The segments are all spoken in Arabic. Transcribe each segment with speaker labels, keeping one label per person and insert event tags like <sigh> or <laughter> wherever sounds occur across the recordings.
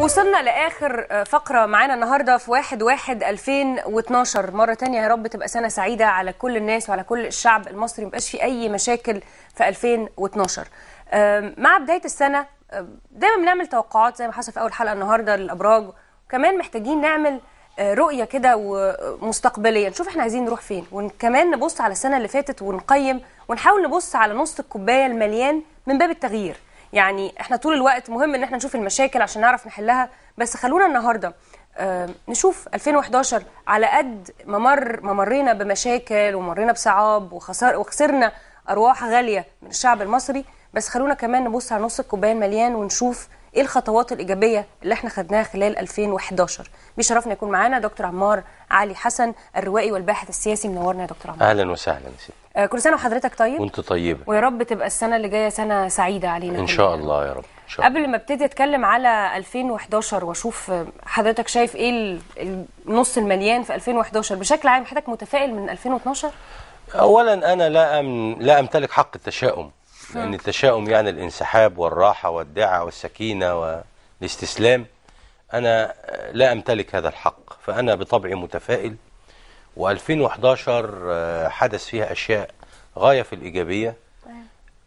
Speaker 1: وصلنا لاخر فقره معانا النهارده في 1 1 2012 مره تانية يا رب تبقى سنه سعيده على كل الناس وعلى كل الشعب المصري يبقاش في اي مشاكل في 2012 مع بدايه السنه دايما بنعمل توقعات زي ما حصل في اول حلقه النهارده للابراج وكمان محتاجين نعمل آه، رؤيه كده ومستقبليه نشوف احنا عايزين نروح فين وكمان نبص على السنه اللي فاتت ونقيم ونحاول نبص على نص الكوبايه المليان من باب التغيير يعني احنا طول الوقت مهم ان احنا نشوف المشاكل عشان نعرف نحلها بس خلونا النهارده نشوف 2011 على قد ممر ممرينا بمشاكل ومرينا بصعاب وخسر وخسرنا ارواح غاليه من الشعب المصري بس خلونا كمان نبص على نص الكوبايه المليان ونشوف ايه الخطوات الايجابيه اللي احنا خدناها خلال 2011 بيشرفنا يكون معانا دكتور عمار علي حسن الروائي والباحث السياسي منورنا يا دكتور عمار
Speaker 2: اهلا وسهلا سيدي
Speaker 1: آه، كل سنه وحضرتك طيب
Speaker 2: وانت طيبه
Speaker 1: ويا رب تبقى السنه اللي جايه سنه سعيده علينا ان شاء
Speaker 2: الله يا رب إن شاء
Speaker 1: الله. قبل ما ابتدي اتكلم على 2011 واشوف حضرتك شايف ايه النص المليان في 2011 بشكل عام حضرتك متفائل من 2012
Speaker 2: اولا انا لا أم لا امتلك حق التشاؤم لان التشاؤم يعني الانسحاب والراحه والدعه والسكينه والاستسلام انا لا امتلك هذا الحق فانا بطبعي متفائل و2011 آه، حدث فيها أشياء غاية في الإيجابية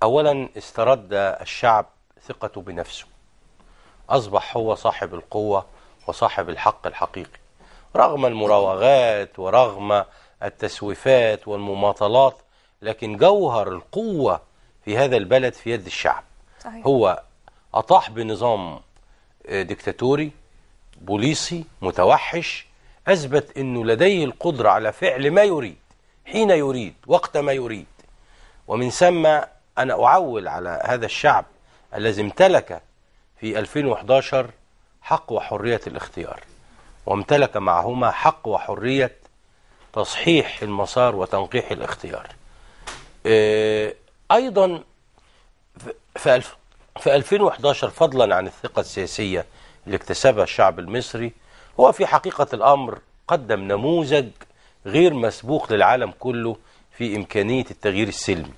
Speaker 2: أولا استرد الشعب ثقته بنفسه أصبح هو صاحب القوة وصاحب الحق الحقيقي رغم المراوغات ورغم التسويفات والمماطلات لكن جوهر القوة في هذا البلد في يد الشعب صحيح. هو أطاح بنظام آه، ديكتاتوري بوليسي متوحش أثبت أنه لديه القدرة على فعل ما يريد حين يريد وقت ما يريد ومن ثم أنا أعول على هذا الشعب الذي امتلك في 2011 حق وحرية الاختيار وامتلك معهما حق وحرية تصحيح المسار وتنقيح الاختيار آه، أيضا في 2011 فضلا عن الثقة السياسية اللي اكتسبها الشعب المصري هو في حقيقة الأمر قدم نموذج غير مسبوق للعالم كله في إمكانية التغيير السلمي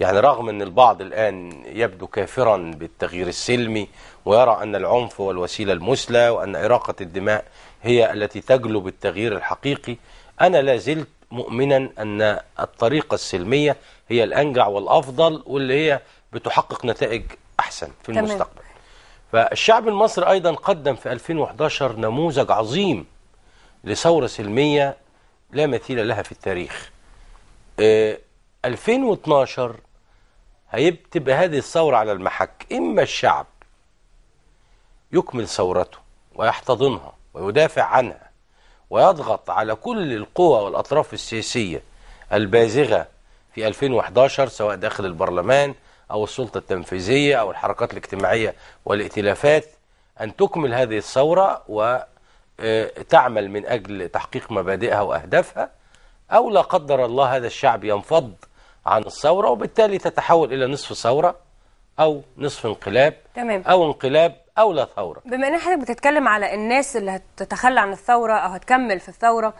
Speaker 2: يعني رغم أن البعض الآن يبدو كافرا بالتغيير السلمي ويرى أن العنف هو الوسيلة المثلى وأن إراقة الدماء هي التي تجلب التغيير الحقيقي أنا لا زلت مؤمنا أن الطريقة السلمية هي الأنجع والأفضل واللي هي بتحقق نتائج أحسن في تمام. المستقبل فالشعب المصري أيضا قدم في 2011 نموذج عظيم لثورة سلمية لا مثيل لها في التاريخ 2012 آه، هيبتبقى هذه الثورة على المحك إما الشعب يكمل ثورته ويحتضنها ويدافع عنها ويضغط على كل القوى والأطراف السياسية البازغة في 2011 سواء داخل البرلمان أو السلطة التنفيذية أو الحركات الاجتماعية والائتلافات أن تكمل هذه الثورة وتعمل آه، من أجل تحقيق مبادئها وأهدافها أو لا قدر الله هذا الشعب ينفض عن الثورة وبالتالي تتحول إلى نصف ثورة أو نصف انقلاب تمام. أو انقلاب أو لا ثورة
Speaker 1: بما أن حضرتك بتتكلم على الناس اللي هتتخلى عن الثورة أو هتكمل في الثورة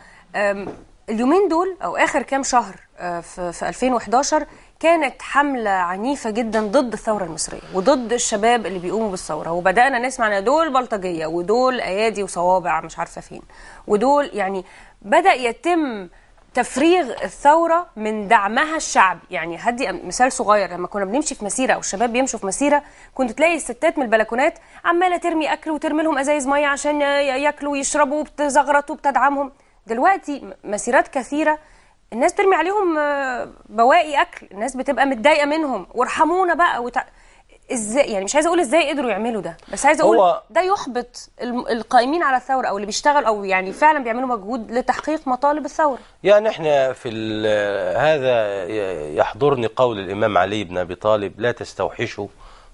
Speaker 1: اليومين دول او اخر كام شهر آه، في 2011 كانت حملة عنيفة جدا ضد الثورة المصرية وضد الشباب اللي بيقوموا بالثورة وبدأنا نسمع ان دول بلطجية ودول ايادي وصوابع مش عارفة فين ودول يعني بدأ يتم تفريغ الثورة من دعمها الشعبي يعني هدي مثال صغير لما كنا بنمشي في مسيرة أو الشباب بيمشوا في مسيرة كنت تلاقي الستات من البلكونات عمالة ترمي أكل وترمي لهم أزايز مية عشان ياكلوا ويشربوا وبتزغرطوا وبتدعمهم دلوقتي مسيرات كثيره الناس ترمي عليهم آه، بواقي اكل الناس بتبقى متضايقه منهم وارحمونا بقى وتع... ازاي يعني مش عايزه اقول ازاي قدروا يعملوا ده بس عايزه اقول ده يحبط القائمين على الثوره او اللي بيشتغل او يعني فعلا بيعملوا مجهود لتحقيق مطالب الثوره
Speaker 2: يعني احنا في هذا يحضرني قول الامام علي بن ابي طالب لا تستوحشوا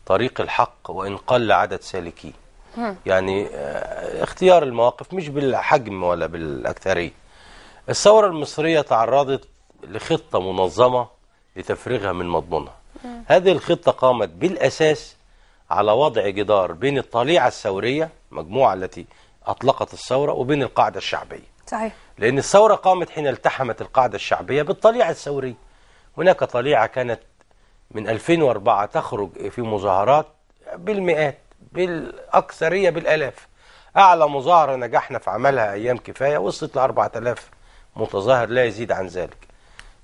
Speaker 2: طريق الحق وان قل عدد سالكيه يعني آه، اختيار المواقف مش بالحجم ولا بالأكثرية الثورة المصرية تعرضت لخطة منظمة لتفريغها من مضمونها هذه الخطة قامت بالأساس على وضع جدار بين الطليعة الثورية المجموعة التي أطلقت الثورة وبين القاعدة الشعبية صحيح لأن الثورة قامت حين التحمت القاعدة الشعبية بالطليعة الثورية هناك طليعة كانت من 2004 تخرج في مظاهرات بالمئات بالأكثرية بالألاف أعلى مظاهرة نجحنا في عملها أيام كفاية وصلت ل 4000 متظاهر لا يزيد عن ذلك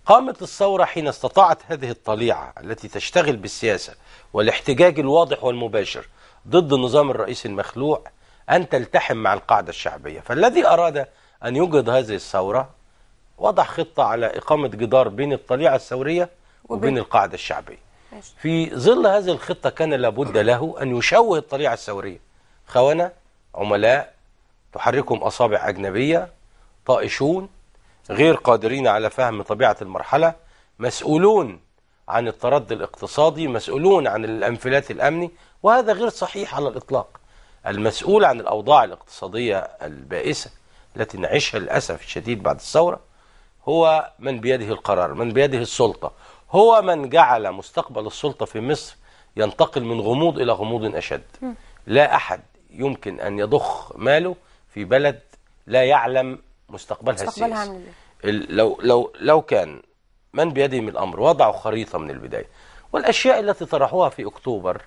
Speaker 2: قامت الثورة حين استطاعت هذه الطليعة التي تشتغل بالسياسة والاحتجاج الواضح والمباشر ضد النظام الرئيسي المخلوع أن تلتحم مع القاعدة الشعبية فالذي أراد أن يوجد هذه الثورة وضع خطة على إقامة جدار بين الطليعة الثورية وبين القاعدة الشعبية في ظل هذه الخطة كان لابد له أن يشوه الطليعة الثورية خونة عملاء تحركهم أصابع أجنبية طائشون غير قادرين على فهم طبيعة المرحلة مسؤولون عن التردي الاقتصادي مسؤولون عن الانفلات الأمني وهذا غير صحيح على الإطلاق المسؤول عن الأوضاع الاقتصادية البائسة التي نعيشها للأسف الشديد بعد الثورة هو من بيده القرار من بيده السلطة هو من جعل مستقبل السلطة في مصر ينتقل من غموض إلى غموض أشد لا أحد يمكن أن يضخ ماله في بلد لا يعلم مستقبلها, مستقبلها إيه؟ السياسي لو, لو, لو كان من بيدهم الأمر وضعوا خريطة من البداية والأشياء التي طرحوها في أكتوبر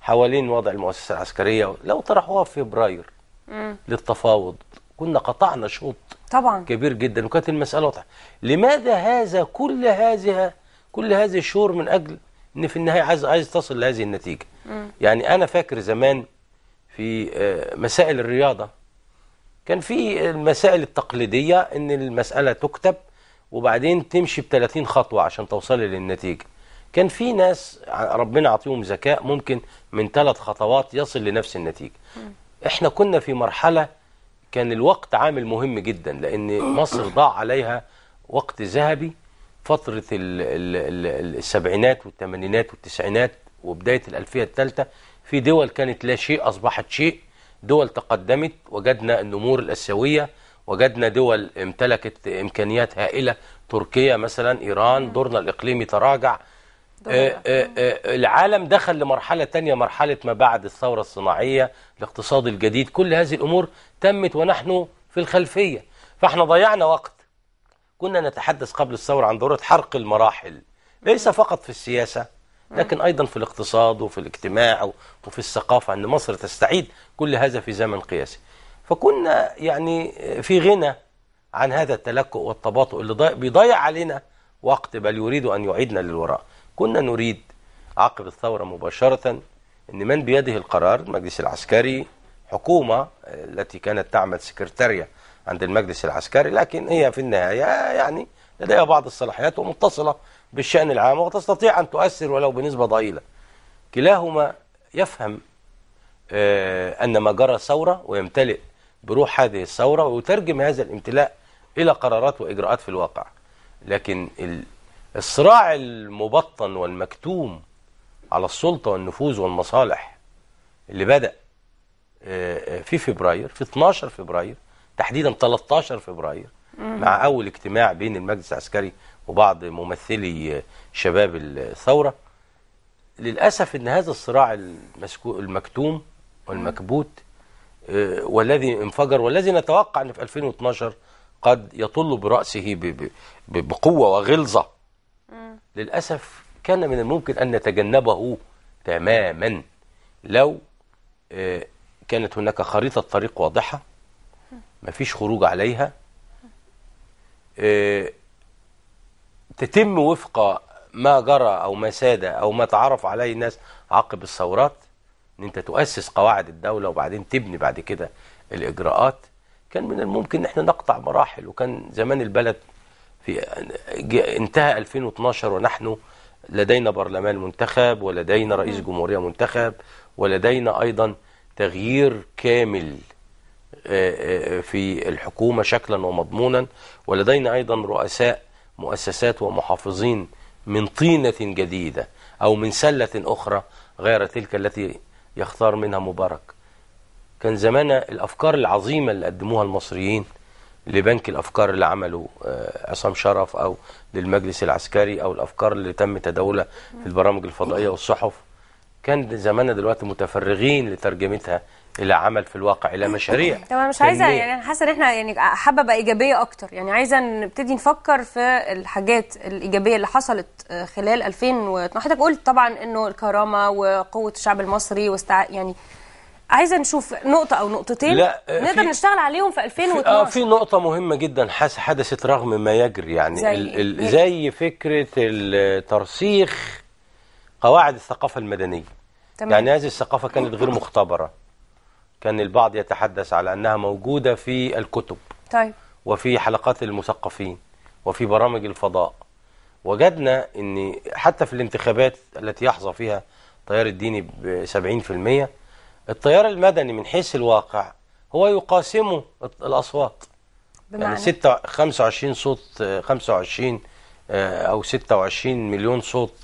Speaker 2: حوالين وضع المؤسسة العسكرية لو طرحوها في فبراير للتفاوض كنا قطعنا شوط طبعا كبير جدا وكانت المسألة واضحة لماذا هذا كل هذه كل هذه الشهور من أجل ان في النهايه عايز عايز تصل لهذه النتيجه م. يعني انا فاكر زمان في آه، مسائل الرياضه كان في المسائل التقليديه ان المساله تكتب وبعدين تمشي ب 30 خطوه عشان توصلي للنتيجه كان في ناس ربنا عطيهم ذكاء ممكن من ثلاث خطوات يصل لنفس النتيجه م. احنا كنا في مرحله كان الوقت عامل مهم جدا لأن مصر ضاع عليها وقت ذهبي فترة السبعينات والثمانينات والتسعينات وبداية الألفية الثالثة في دول كانت لا شيء أصبحت شيء دول تقدمت وجدنا النمور الأسيوية وجدنا دول امتلكت إمكانيات هائلة تركيا مثلا إيران دورنا الإقليمي تراجع آه، آه، آه، العالم دخل لمرحلة تانية مرحلة ما بعد الثورة الصناعية الاقتصاد الجديد كل هذه الأمور تمت ونحن في الخلفية فاحنا ضيعنا وقت كنا نتحدث قبل الثورة عن ضرورة حرق المراحل ليس فقط في السياسة لكن أيضا في الاقتصاد وفي الاجتماع وفي الثقافة أن مصر تستعيد كل هذا في زمن قياسي فكنا يعني في غنى عن هذا التلكؤ والتباطؤ اللي بيضيع علينا وقت بل يريد أن يعيدنا للوراء كنا نريد عقب الثورة مباشرة أن من بيده القرار المجلس العسكري حكومة آه، التي كانت تعمل سكرتارية عند المجلس العسكري لكن هي في النهاية يعني لديها بعض الصلاحيات ومتصلة بالشأن العام وتستطيع أن تؤثر ولو بنسبة ضئيلة كلاهما يفهم آه، أن ما جرى ثورة ويمتلئ بروح هذه الثورة ويترجم هذا الامتلاء إلى قرارات وإجراءات في الواقع لكن الصراع المبطن والمكتوم على السلطة والنفوذ والمصالح اللي بدأ آه، في فبراير في 12 فبراير تحديدا 13 فبراير مع أول اجتماع بين المجلس العسكري وبعض ممثلي آه، شباب الثورة للأسف أن هذا الصراع المكتوم والمكبوت آه، والذي انفجر والذي نتوقع أن في 2012 قد يطل برأسه بقوة وغلظة للأسف كان من الممكن أن نتجنبه تماما لو آه، كانت هناك خريطة طريق واضحة مفيش خروج عليها آه، تتم وفق ما جرى أو ما ساد أو ما تعرف عليه الناس عقب الثورات ان انت تؤسس قواعد الدولة وبعدين تبني بعد كده الإجراءات كان من الممكن ان احنا نقطع مراحل وكان زمان البلد في انتهى 2012 ونحن لدينا برلمان منتخب ولدينا رئيس جمهورية منتخب ولدينا أيضا تغيير كامل آه، آه، في الحكومة شكلا ومضمونا ولدينا أيضا رؤساء مؤسسات ومحافظين من طينة جديدة أو من سلة أخرى غير تلك التي يختار منها مبارك كان زمان الأفكار العظيمة اللي قدموها المصريين لبنك الافكار اللي عمله آه، عصام شرف او للمجلس العسكري او الافكار اللي تم تداولها في البرامج الفضائيه والصحف كان زماننا دلوقتي متفرغين لترجمتها الى عمل في الواقع الى مشاريع طب انا مش عايزه يعني
Speaker 1: انا حاسه ان احنا يعني حابه ابقى ايجابيه اكتر يعني عايزه نبتدي نفكر في الحاجات الايجابيه اللي حصلت آه، خلال 2012 حضرتك قلت طبعا انه الكرامه وقوه الشعب المصري واستع يعني عايزه نشوف نقطه او نقطتين لا آه، نقدر في نشتغل عليهم في 2012 اه في
Speaker 2: نقطه مهمه جدا حدثت رغم ما يجري يعني زي, ال ال زي فكره ترسيخ قواعد الثقافه المدنيه تمام. يعني هذه الثقافه كانت غير مختبره كان البعض يتحدث على انها موجوده في الكتب طيب وفي حلقات المثقفين وفي برامج الفضاء وجدنا ان حتى في الانتخابات التي يحظى فيها التيار الديني ب 70% التيار المدني من حيث الواقع هو يقاسمه الأصوات يعني بمعنى. يعني ستة 25 صوت 25 آه، آه، أو 26 مليون صوت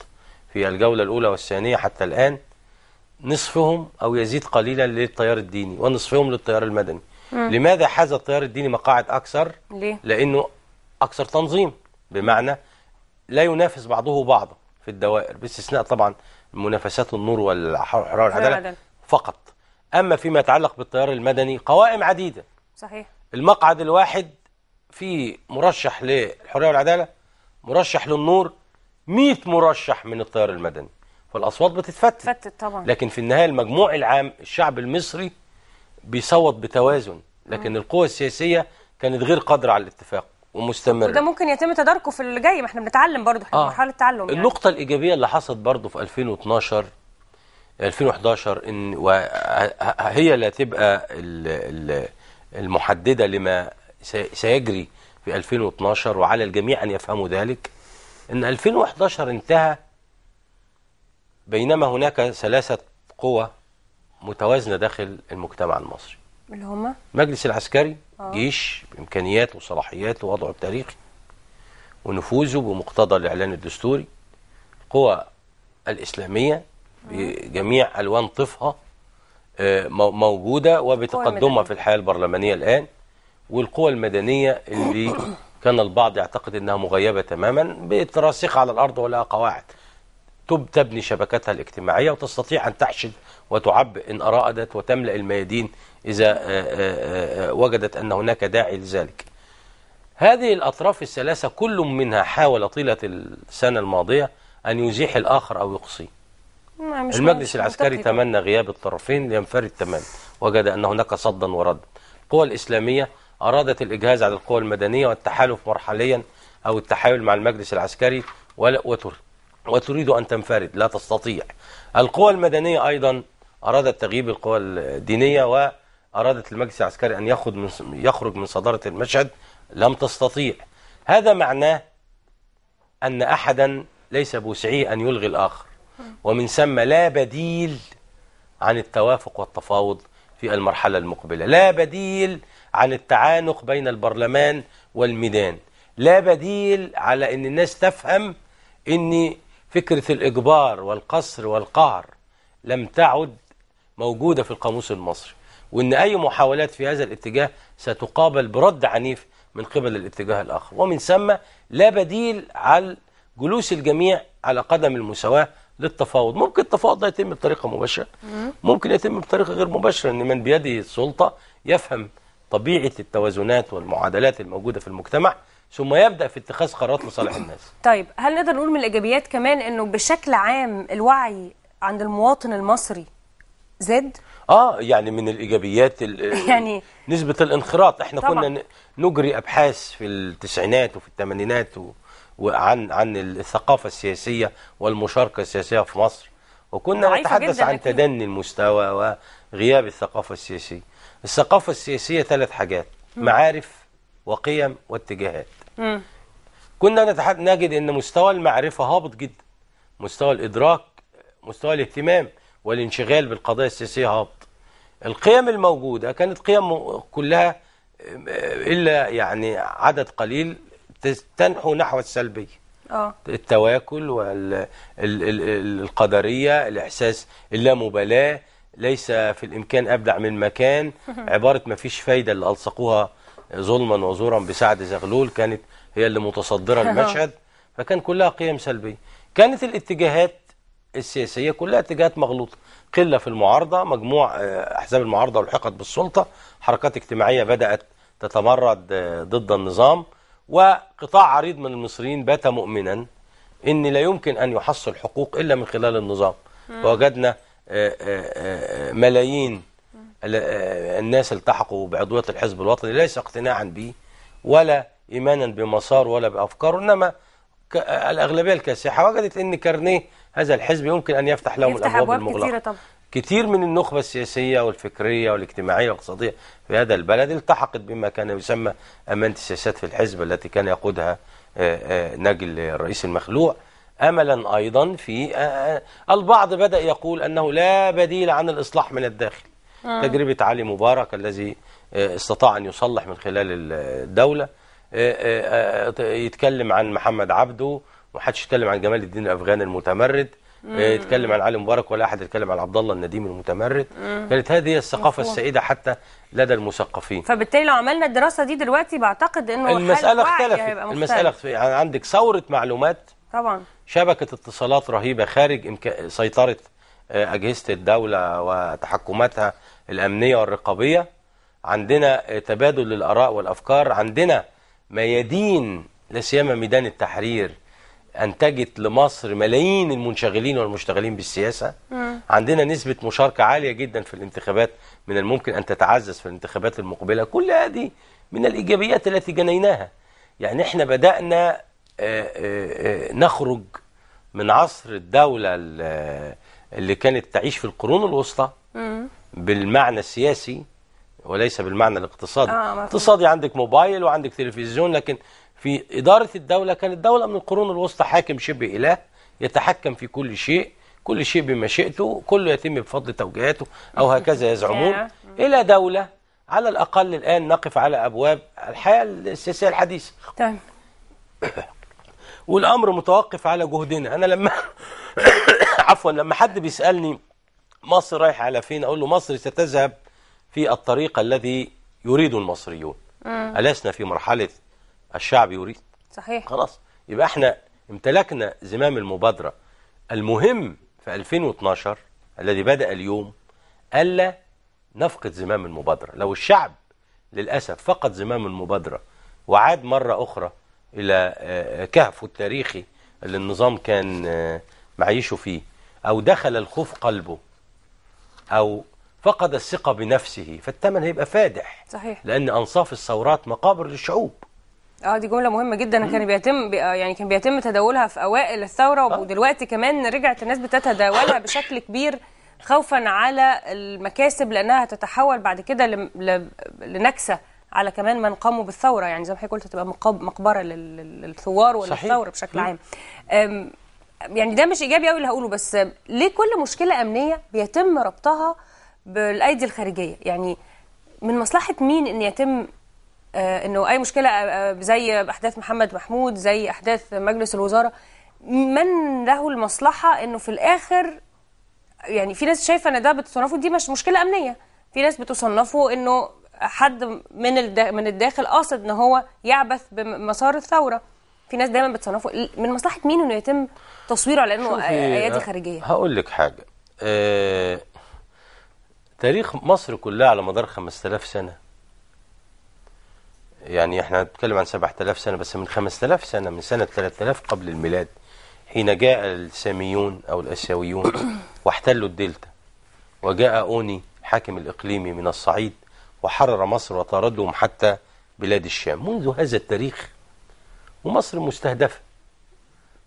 Speaker 2: في الجولة الأولى والثانية حتى الآن نصفهم أو يزيد قليلا للتيار الديني ونصفهم للتيار المدني م. لماذا حاز التيار الديني مقاعد أكثر؟ ليه؟ لأنه أكثر تنظيم بمعنى لا ينافس بعضه بعضا في الدوائر باستثناء طبعا منافسات النور والحرارة والعدالة فقط أما فيما يتعلق بالتيار المدني قوائم عديدة صحيح المقعد الواحد في مرشح للحرية والعدالة مرشح للنور 100 مرشح من التيار المدني فالأصوات بتتفتت فتت طبعا لكن في النهاية المجموع العام الشعب المصري بيصوت بتوازن لكن القوى السياسية كانت غير قادرة على الاتفاق ومستمر وده
Speaker 1: ممكن يتم تداركه في اللي جاي ما احنا بنتعلم برضه احنا آه. مرحله تعلم يعني. النقطه
Speaker 2: الايجابيه اللي حصلت برضه في 2012 2011 ان وهي اللي هتبقى المحدده لما سيجري في 2012 وعلى الجميع ان يفهموا ذلك ان 2011 انتهى بينما هناك ثلاثه قوى متوازنه داخل المجتمع المصري اللي هما المجلس العسكري أوه. جيش بامكانياته وصلاحياته ووضعه التاريخي ونفوذه بمقتضى الاعلان الدستوري القوى الاسلاميه بجميع الوان طفها آه، موجوده وبتقدمها في الحياه البرلمانيه الان والقوى المدنيه اللي <coughs> كان البعض يعتقد انها مغيبه تماما بتراسخها على الارض ولها قواعد تبني شبكتها الاجتماعيه وتستطيع ان تحشد وتعبئ ان ارادت وتملا الميادين اذا آه، آه، وجدت ان هناك داعي لذلك. هذه الاطراف الثلاثه كل منها حاول طيله السنه الماضيه ان يزيح الاخر او يقصيه.
Speaker 1: المجلس العسكري تمنى
Speaker 2: غياب الطرفين لينفرد تماما وجد أن هناك صدا وردا القوى الإسلامية أرادت الإجهاز على القوى المدنية والتحالف مرحليا أو التحايل مع المجلس العسكري وتريد أن تنفرد لا تستطيع القوى المدنية أيضا أرادت تغييب القوى الدينية وأرادت المجلس العسكري أن ياخذ من يخرج من صدارة المشهد لم تستطيع هذا معناه أن أحدا ليس بوسعه أن يلغي الآخر ومن ثم لا بديل عن التوافق والتفاوض في المرحلة المقبلة لا بديل عن التعانق بين البرلمان والميدان لا بديل على أن الناس تفهم أن فكرة الإجبار والقصر والقهر لم تعد موجودة في القاموس المصري وأن أي محاولات في هذا الاتجاه ستقابل برد عنيف من قبل الاتجاه الآخر ومن ثم لا بديل على جلوس الجميع على قدم المساواة للتفاوض ممكن التفاوض ده يتم بطريقة مباشرة ممكن يتم بطريقة غير مباشرة إن من بيده السلطة يفهم طبيعة التوازنات والمعادلات الموجودة في المجتمع ثم يبدأ في اتخاذ قرارات لصالح الناس
Speaker 1: طيب هل نقدر نقول من الإيجابيات كمان أنه بشكل عام الوعي عند المواطن المصري
Speaker 2: زاد؟ آه يعني من الإيجابيات <laughs> يعني نسبة الانخراط احنا طبعا. كنا نجري أبحاث في التسعينات وفي الثمانينات و... وعن عن الثقافه السياسيه والمشاركه السياسيه في مصر وكنا نتحدث عن تدني المستوى وغياب الثقافه السياسيه الثقافه السياسيه ثلاث حاجات معارف وقيم واتجاهات م. كنا نتحدث نجد ان مستوى المعرفه هابط جدا مستوى الادراك مستوى الاهتمام والانشغال بالقضايا السياسيه هابط القيم الموجوده كانت قيم كلها الا يعني عدد قليل تنحو نحو السلبيه آه. أوه. التواكل والقدريه الاحساس اللامبالاه ليس في الامكان ابدع من مكان عباره ما فيش فايده اللي الصقوها ظلما وزورا بسعد زغلول كانت هي اللي متصدره <laughs> المشهد فكان كلها قيم سلبيه كانت الاتجاهات السياسيه كلها اتجاهات مغلوطه قله في المعارضه مجموع آه، احزاب المعارضه والحقد بالسلطه حركات اجتماعيه بدات تتمرد آه، ضد النظام وقطاع عريض من المصريين بات مؤمنا ان لا يمكن ان يحصل حقوق الا من خلال النظام ووجدنا آه، آه، آه، ملايين الناس التحقوا بعضويه الحزب الوطني ليس اقتناعا به ولا ايمانا بمسار ولا بافكاره انما الاغلبيه الكاسحه وجدت ان كارنيه هذا الحزب يمكن ان يفتح لهم يفتح الابواب, الأبواب المغلقه كتير من النخبة السياسية والفكرية والاجتماعية والاقتصادية في هذا البلد التحقت بما كان يسمى أمانة السياسات في الحزب التي كان يقودها آه، آه، نجل الرئيس المخلوع أملا أيضا في آه، البعض بدأ يقول أنه لا بديل عن الإصلاح من الداخل آه. تجربة علي مبارك الذي استطاع أن يصلح من خلال الدولة يتكلم عن محمد عبده ومحدش يتكلم عن جمال الدين الأفغاني المتمرد آه، يتكلم عن علي مبارك ولا احد يتكلم عن عبد الله النديم المتمرد كانت هذه الثقافه مفهوم. السائده حتى لدى المثقفين
Speaker 1: فبالتالي لو عملنا الدراسه دي دلوقتي بعتقد انه المساله اختلفت المساله يعني اختلفت
Speaker 2: عندك ثوره معلومات طبعا شبكه اتصالات رهيبه خارج إمك... سيطره آه، اجهزه الدوله وتحكماتها الامنيه والرقابيه عندنا آه، تبادل الاراء والافكار عندنا ميادين لا سيما ميدان التحرير انتجت لمصر ملايين المنشغلين والمشتغلين بالسياسه مم. عندنا نسبه مشاركه عاليه جدا في الانتخابات من الممكن ان تتعزز في الانتخابات المقبله كل هذه من الايجابيات التي جنيناها يعني احنا بدانا آه، آه، آه، نخرج من عصر الدوله اللي كانت تعيش في القرون الوسطى بالمعنى السياسي وليس بالمعنى الاقتصادي آه اقتصادي عندك موبايل وعندك تلفزيون لكن في إدارة الدولة كانت الدولة من القرون الوسطى حاكم شبه إله يتحكم في كل شيء كل شيء بمشيئته كله يتم بفضل توجيهاته أو هكذا يزعمون إلى دولة على الأقل الآن نقف على أبواب الحياة السياسية الحديثة تمام <coughs> والأمر متوقف على جهدنا أنا لما <coughs> عفوا لما حد بيسألني مصر رايحة على فين أقول له مصر ستذهب في الطريق الذي يريد المصريون مم. ألسنا في مرحلة الشعب يريد صحيح خلاص يبقى احنا امتلكنا زمام المبادرة المهم في 2012 الذي بدأ اليوم ألا نفقد زمام المبادرة لو الشعب للأسف فقد زمام المبادرة وعاد مرة أخرى إلى آه، آه، كهفه التاريخي اللي النظام كان آه، معيشه فيه أو دخل الخوف قلبه أو فقد الثقة بنفسه فالثمن هيبقى فادح صحيح لأن أنصاف الثورات مقابر للشعوب
Speaker 1: اه دي جمله مهمه جدا كان بيتم آه، يعني كان بيتم تداولها في اوائل الثوره آه. ودلوقتي كمان رجعت الناس بتتداولها <coughs> بشكل كبير خوفا على المكاسب لانها هتتحول بعد كده لنكسه على كمان من قاموا بالثوره يعني زي ما حضرتك قلت هتبقى مقبره للثوار وللثوره بشكل عام يعني ده مش ايجابي أوي اللي هقوله بس ليه كل مشكله امنيه بيتم ربطها بالايدي الخارجيه يعني من مصلحه مين ان يتم آه، انه اي مشكله آه، آه، زي احداث محمد محمود زي احداث مجلس الوزاره من له المصلحه انه في الاخر يعني في ناس شايفه ان ده بتصنفه دي مش مشكله امنيه في ناس بتصنفه انه حد من من الداخل قاصد ان هو يعبث بمسار الثوره في ناس دايما بتصنفه من مصلحه مين انه يتم تصويره على انه ايادي خارجيه هقول
Speaker 2: لك حاجه أه تاريخ مصر كلها على مدار 5000 سنة يعني احنا نتكلم عن 7000 سنة بس من 5000 سنة من سنة 3000 قبل الميلاد حين جاء الساميون أو الأسيويون <coughs> واحتلوا الدلتا وجاء أوني حاكم الإقليمي من الصعيد وحرر مصر وطاردهم حتى بلاد الشام منذ هذا التاريخ ومصر مستهدفة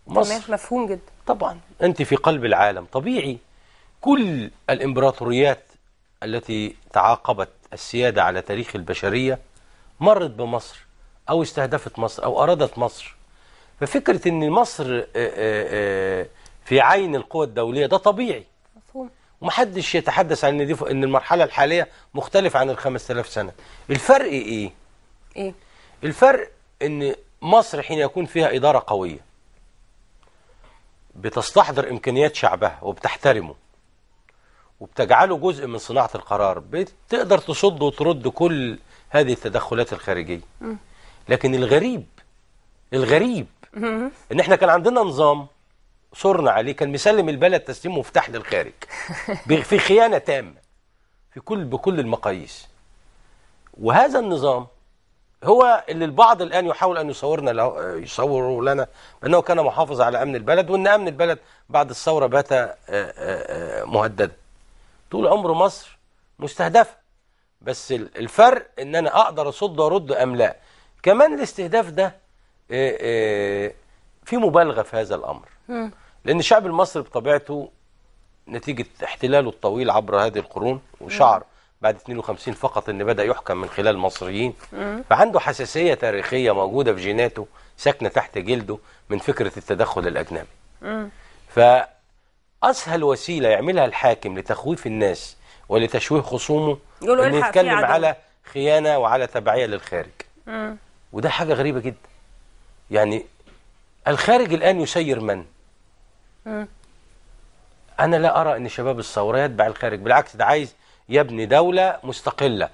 Speaker 2: مصر مفهوم جدا طبعا أنت في قلب العالم طبيعي كل الإمبراطوريات التي تعاقبت السيادة على تاريخ البشرية مرت بمصر أو استهدفت مصر أو أرادت مصر ففكرة أن مصر آه، آه، آه، في عين القوى الدولية ده طبيعي ومحدش يتحدث عن دي ان المرحله الحاليه مختلفه عن ال 5000 سنه الفرق ايه ايه الفرق ان مصر حين يكون فيها اداره قويه بتستحضر امكانيات شعبها وبتحترمه وبتجعله جزء من صناعة القرار بتقدر تصد وترد كل هذه التدخلات الخارجية لكن الغريب الغريب ان احنا كان عندنا نظام صرنا عليه كان مسلم البلد تسليم مفتاح للخارج <laughs> في خيانة تامة في كل بكل المقاييس وهذا النظام هو اللي البعض الآن يحاول أن يصورنا له يصوروا لنا بأنه كان محافظ على أمن البلد وأن أمن البلد بعد الثورة بات آه، آه، آه، مهددا طول عمر مصر مستهدفه بس الفرق ان انا اقدر اصد وارد ام لا كمان الاستهداف ده آه، آه، في مبالغه في هذا الامر لان الشعب المصري بطبيعته نتيجه احتلاله الطويل عبر هذه القرون وشعر بعد 52 فقط ان بدا يحكم من خلال المصريين فعنده حساسيه تاريخيه موجوده في جيناته ساكنه تحت جلده من فكره التدخل الاجنبي أسهل وسيلة يعملها الحاكم لتخويف الناس ولتشويه خصومه انه يتكلم على خيانة وعلى تبعية للخارج مم. وده حاجة غريبة جدا يعني الخارج الآن يسير من؟ مم. أنا لا أرى أن شباب الثورة يتبع الخارج بالعكس ده عايز يبني دولة مستقلة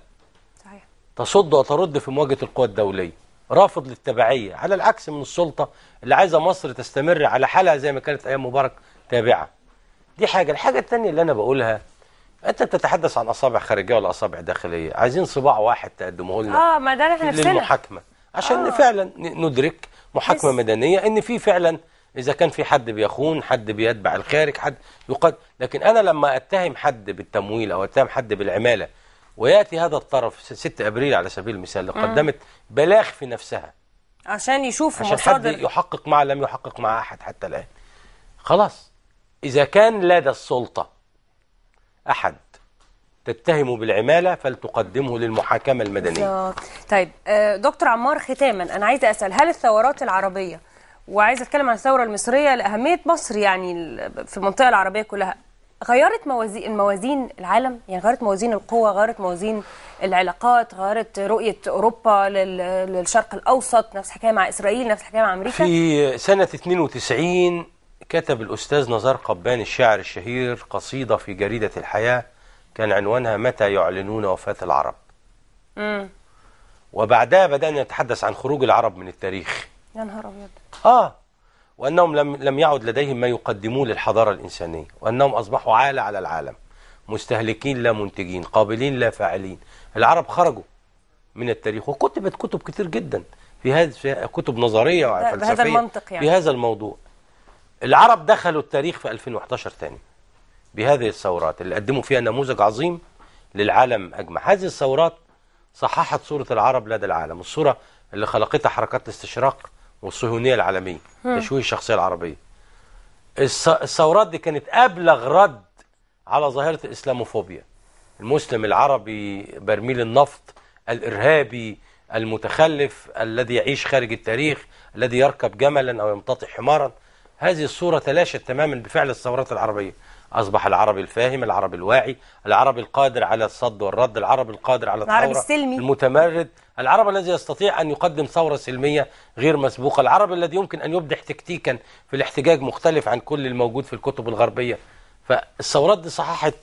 Speaker 2: صحيح. تصد وترد في مواجهة القوى الدولية رافض للتبعية على العكس من السلطة اللي عايزة مصر تستمر على حالها زي ما كانت أيام مبارك تابعة دي حاجة الحاجة الثانية اللي أنا بقولها أنت بتتحدث عن أصابع خارجية ولا أصابع داخلية عايزين صباع واحد تقدمه لنا
Speaker 1: آه ما ده احنا نفسنا للمحاكمة
Speaker 2: عشان آه. فعلا ندرك محاكمة بس. مدنية إن في فعلا إذا كان في حد بيخون حد بيتبع الخارج حد يقد لكن أنا لما أتهم حد بالتمويل أو أتهم حد بالعمالة ويأتي هذا الطرف 6 أبريل على سبيل المثال قدمت بلاغ في نفسها
Speaker 1: عشان يشوف
Speaker 2: عشان مصادر عشان حد يحقق مع لم يحقق مع أحد حتى الآن خلاص إذا كان لدى السلطة أحد تتهمه بالعمالة فلتقدمه للمحاكمة المدنية
Speaker 1: طيب آه، دكتور عمار ختاما أنا عايزة أسأل هل الثورات العربية وعايزة أتكلم عن الثورة المصرية لأهمية مصر يعني في المنطقة العربية كلها غيرت موازين موازين العالم يعني غيرت موازين القوة غيرت موازين العلاقات غيرت رؤية أوروبا للشرق الأوسط نفس الحكاية مع إسرائيل نفس الحكاية مع أمريكا
Speaker 2: في سنة 92 كتب الأستاذ نزار قبان الشاعر الشهير قصيدة في جريدة الحياة كان عنوانها متى يعلنون وفاة العرب مم. وبعدها بدأنا نتحدث عن خروج العرب من التاريخ يا نهار أبيض آه وأنهم لم, لم يعد لديهم ما يقدموه للحضارة الإنسانية وأنهم أصبحوا عالة على العالم مستهلكين لا منتجين قابلين لا فاعلين العرب خرجوا من التاريخ وكتبت كتب كتير جدا في هذا كتب نظريه وفلسفيه بهذا المنطق يعني. في هذا الموضوع العرب دخلوا التاريخ في 2011 تاني بهذه الثورات اللي قدموا فيها نموذج عظيم للعالم أجمع هذه الثورات صححت صورة العرب لدى العالم الصورة اللي خلقتها حركات الاستشراق والصهيونية العالمية تشويه الشخصية العربية الثورات دي كانت أبلغ رد على ظاهرة الإسلاموفوبيا المسلم العربي برميل النفط الإرهابي المتخلف الذي يعيش خارج التاريخ الذي يركب جملا أو يمتطي حمارا هذه الصورة تلاشت تماما بفعل الثورات العربية أصبح العربي الفاهم العربي الواعي العربي القادر على الصد والرد العربي القادر على العرب الثورة السلمي. المتمرد العربي الذي يستطيع أن يقدم ثورة سلمية غير مسبوقة العربي الذي يمكن أن يبدح تكتيكا في الاحتجاج مختلف عن كل الموجود في الكتب الغربية فالثورات دي صححت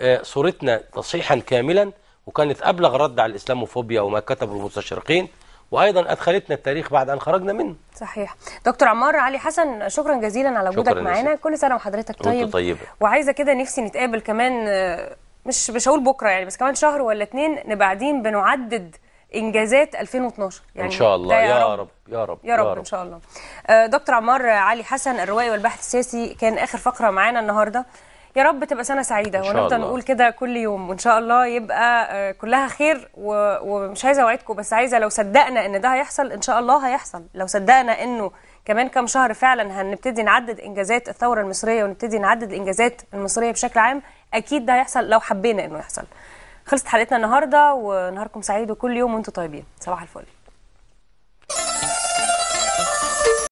Speaker 2: آه، صورتنا تصحيحا كاملا وكانت أبلغ رد على الإسلاموفوبيا وما كتبه المستشرقين وايضا ادخلتنا التاريخ بعد ان خرجنا منه
Speaker 1: صحيح دكتور عمار علي حسن شكرا جزيلا على وجودك معانا كل سنه وحضرتك طيب طيبة. وعايزه كده نفسي نتقابل كمان آه، مش مش هقول بكره يعني بس كمان شهر ولا اتنين نبعدين بنعدد انجازات 2012 يعني ان شاء الله يا رب. رب
Speaker 2: يا رب يا رب, يا رب. ان شاء
Speaker 1: الله آه، دكتور عمار علي حسن الروائي والباحث السياسي كان اخر فقره معانا النهارده يا رب تبقى سنه سعيده ونفضل نقول كده كل يوم وان شاء الله يبقى آه، كلها خير و... ومش عايزه اوعدكم بس عايزه لو صدقنا ان ده هيحصل ان شاء الله هيحصل لو صدقنا انه كمان كام شهر فعلا هنبتدي نعدد انجازات الثوره المصريه ونبتدي نعدد انجازات المصريه بشكل عام اكيد ده هيحصل لو حبينا انه يحصل خلصت حلقتنا النهارده ونهاركم سعيد وكل يوم وانتم طيبين صباح الفل